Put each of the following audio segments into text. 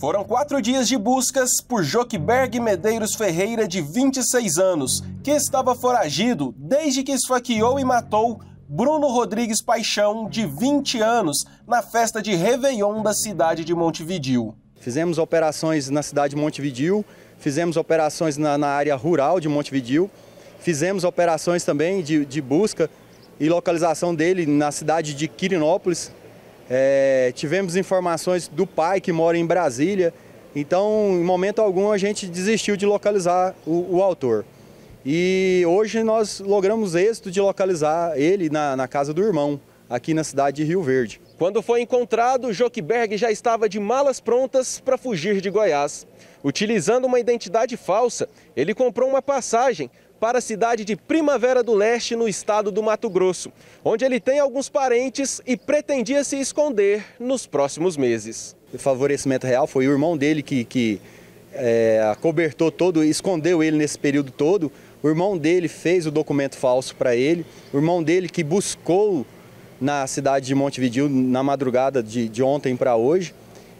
Foram quatro dias de buscas por Joqueberg Medeiros Ferreira, de 26 anos, que estava foragido desde que esfaqueou e matou Bruno Rodrigues Paixão, de 20 anos, na festa de Réveillon da cidade de Montevidil. Fizemos operações na cidade de Montevidil, fizemos operações na, na área rural de Montevidil, fizemos operações também de, de busca e localização dele na cidade de Quirinópolis, é, tivemos informações do pai que mora em Brasília, então em momento algum a gente desistiu de localizar o, o autor. E hoje nós logramos êxito de localizar ele na, na casa do irmão, aqui na cidade de Rio Verde. Quando foi encontrado, Jockberg já estava de malas prontas para fugir de Goiás. Utilizando uma identidade falsa, ele comprou uma passagem para a cidade de Primavera do Leste, no estado do Mato Grosso, onde ele tem alguns parentes e pretendia se esconder nos próximos meses. O favorecimento real foi o irmão dele que, que é, acobertou todo, escondeu ele nesse período todo. O irmão dele fez o documento falso para ele, o irmão dele que buscou na cidade de Montevideo na madrugada de, de ontem para hoje,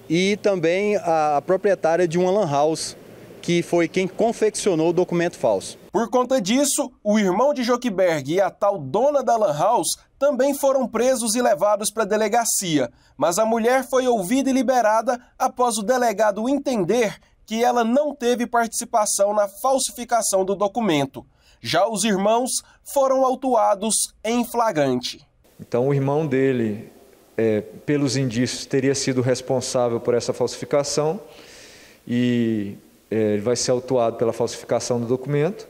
e também a, a proprietária de um lan house que foi quem confeccionou o documento falso. Por conta disso, o irmão de Jockberg e a tal dona da Lan House também foram presos e levados para a delegacia, mas a mulher foi ouvida e liberada após o delegado entender que ela não teve participação na falsificação do documento. Já os irmãos foram autuados em flagrante. Então, o irmão dele, é, pelos indícios, teria sido responsável por essa falsificação e é, ele vai ser autuado pela falsificação do documento,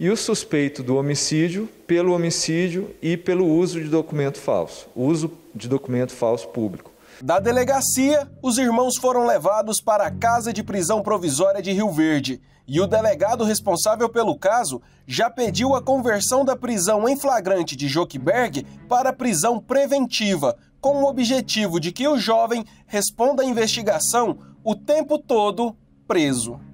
e o suspeito do homicídio pelo homicídio e pelo uso de documento falso, uso de documento falso público. Da delegacia, os irmãos foram levados para a Casa de Prisão Provisória de Rio Verde. E o delegado responsável pelo caso já pediu a conversão da prisão em flagrante de Joqueberg para prisão preventiva, com o objetivo de que o jovem responda à investigação o tempo todo preso.